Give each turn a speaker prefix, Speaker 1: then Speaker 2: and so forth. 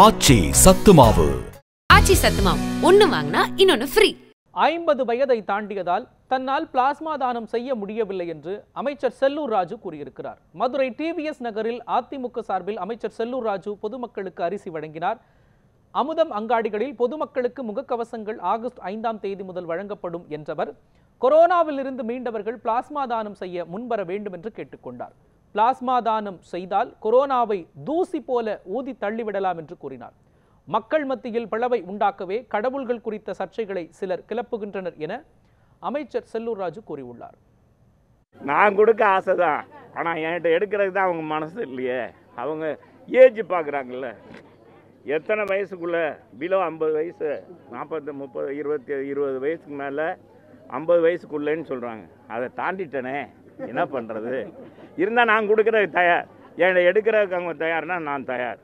Speaker 1: ஆச்சி சத்துமாவு ஆச்சி சத்துமாவு ஒன்னு வாங்கினா இன்னொன்று ஃப்ரீ ஐம்பது வயதை தாண்டியதால் தன்னால் பிளாஸ்மா தானம் செய்ய முடியவில்லை என்று அமைச்சர் செல்லூர் ராஜு கூறியிருக்கிறார் மதுரை டிவிஎஸ் நகரில் அதிமுக சார்பில் அமைச்சர் செல்லூர் ராஜு பொதுமக்களுக்கு அரிசி வழங்கினார் அமுதம் அங்காடிகளில் பொதுமக்களுக்கு முகக்கவசங்கள் ஆகஸ்ட் ஐந்தாம் தேதி முதல் வழங்கப்படும் என்றவர் கொரோனாவிலிருந்து மீண்டவர்கள் பிளாஸ்மா தானம் செய்ய முன்வர வேண்டும் என்று கேட்டுக்கொண்டார் பிளாஸ்மா தானம் செய்தால் கொரோனாவை தூசி போல ஊதி தள்ளிவிடலாம் என்று கூறினார் மக்கள் மத்தியில் பிளவை உண்டாக்கவே கடவுள்கள் குறித்த சர்ச்சைகளை சிலர் கிளப்புகின்றனர் என அமைச்சர் செல்லூர் ராஜு கூறியுள்ளார்
Speaker 2: நான் கொடுக்க ஆசை தான் ஆனால் என்கிட்ட எடுக்கிறது தான் அவங்க மனசு இல்லையே அவங்க ஏஜ் பார்க்குறாங்கல்ல எத்தனை வயசுக்குள்ளே பிலோ ஐம்பது வயசு நாற்பத்தி முப்பது இருபத்தி இருபது வயசுக்கு மேலே ஐம்பது வயசுக்குள்ளேன்னு சொல்கிறாங்க அதை தாண்டிட்டனே என்ன பண்ணுறது இருந்தால் நான் கொடுக்குறதுக்கு தயார் என்னை எடுக்கிறதுக்கு அவங்க தயார்னா நான் தயார்